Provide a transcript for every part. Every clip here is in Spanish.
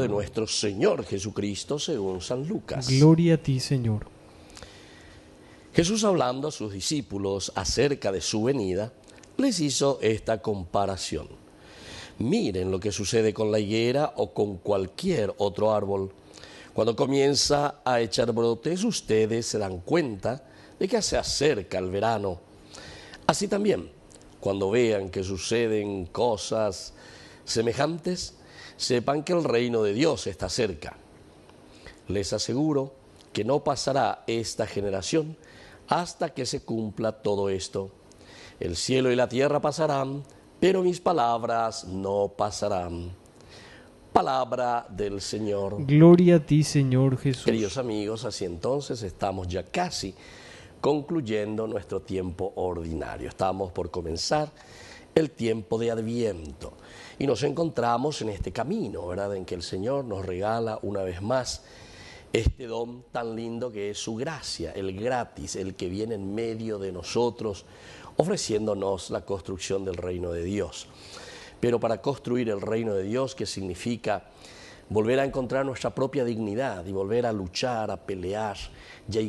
de nuestro Señor Jesucristo según San Lucas. Gloria a ti, Señor. Jesús hablando a sus discípulos acerca de su venida, les hizo esta comparación. Miren lo que sucede con la higuera o con cualquier otro árbol. Cuando comienza a echar brotes, ustedes se dan cuenta de que se acerca el verano. Así también, cuando vean que suceden cosas semejantes, sepan que el reino de Dios está cerca. Les aseguro que no pasará esta generación hasta que se cumpla todo esto. El cielo y la tierra pasarán, pero mis palabras no pasarán. Palabra del Señor. Gloria a ti, Señor Jesús. Queridos amigos, así entonces estamos ya casi concluyendo nuestro tiempo ordinario. Estamos por comenzar el tiempo de Adviento. Y nos encontramos en este camino, ¿verdad? En que el Señor nos regala una vez más este don tan lindo que es su gracia, el gratis, el que viene en medio de nosotros, ofreciéndonos la construcción del reino de Dios. Pero para construir el reino de Dios, que significa volver a encontrar nuestra propia dignidad y volver a luchar, a pelear. de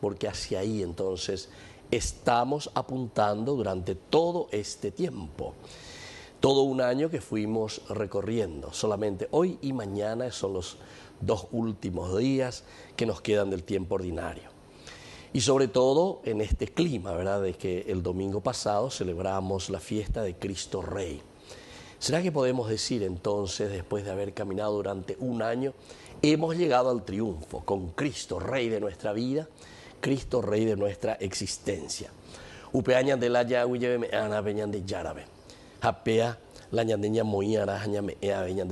porque hacia ahí entonces estamos apuntando durante todo este tiempo. Todo un año que fuimos recorriendo, solamente hoy y mañana son los dos últimos días que nos quedan del tiempo ordinario. Y sobre todo en este clima, ¿verdad? De que el domingo pasado celebramos la fiesta de Cristo Rey. ¿Será que podemos decir entonces, después de haber caminado durante un año, hemos llegado al triunfo con Cristo, Rey de nuestra vida? Cristo Rey de nuestra existencia. Upeaña de la de Yarabe. la de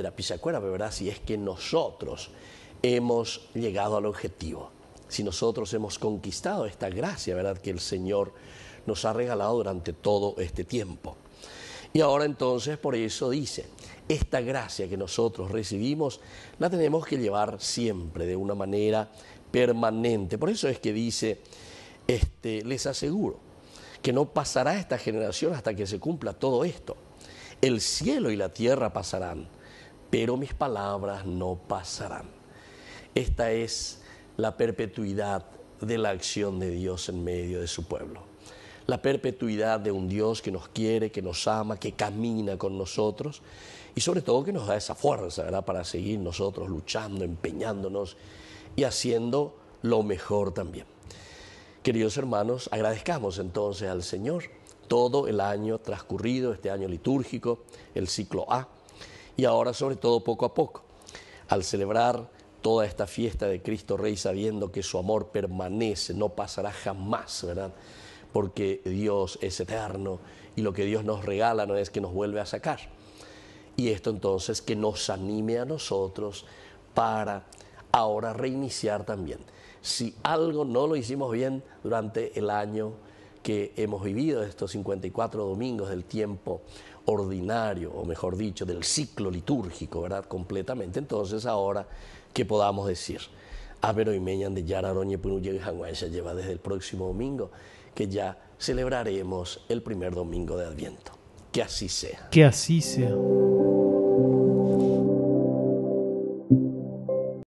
la ¿verdad? Si es que nosotros hemos llegado al objetivo, si nosotros hemos conquistado esta gracia, ¿verdad? Que el Señor nos ha regalado durante todo este tiempo. Y ahora entonces, por eso dice, esta gracia que nosotros recibimos la tenemos que llevar siempre de una manera permanente. Por eso es que dice, este, les aseguro que no pasará esta generación hasta que se cumpla todo esto. El cielo y la tierra pasarán, pero mis palabras no pasarán. Esta es la perpetuidad de la acción de Dios en medio de su pueblo la perpetuidad de un Dios que nos quiere, que nos ama, que camina con nosotros y sobre todo que nos da esa fuerza para seguir nosotros luchando, empeñándonos y haciendo lo mejor también. Queridos hermanos, agradezcamos entonces al Señor todo el año transcurrido, este año litúrgico, el ciclo A, y ahora sobre todo poco a poco, al celebrar toda esta fiesta de Cristo Rey sabiendo que su amor permanece, no pasará jamás, ¿verdad? porque Dios es eterno y lo que Dios nos regala no es que nos vuelve a sacar. Y esto entonces que nos anime a nosotros para ahora reiniciar también. Si algo no lo hicimos bien durante el año que hemos vivido, estos 54 domingos del tiempo ordinario, o mejor dicho, del ciclo litúrgico, ¿verdad? Completamente. Entonces ahora, que podamos decir? y ah, de Yara se lleva desde el próximo domingo que ya celebraremos el primer domingo de Adviento. Que así sea. Que así sea.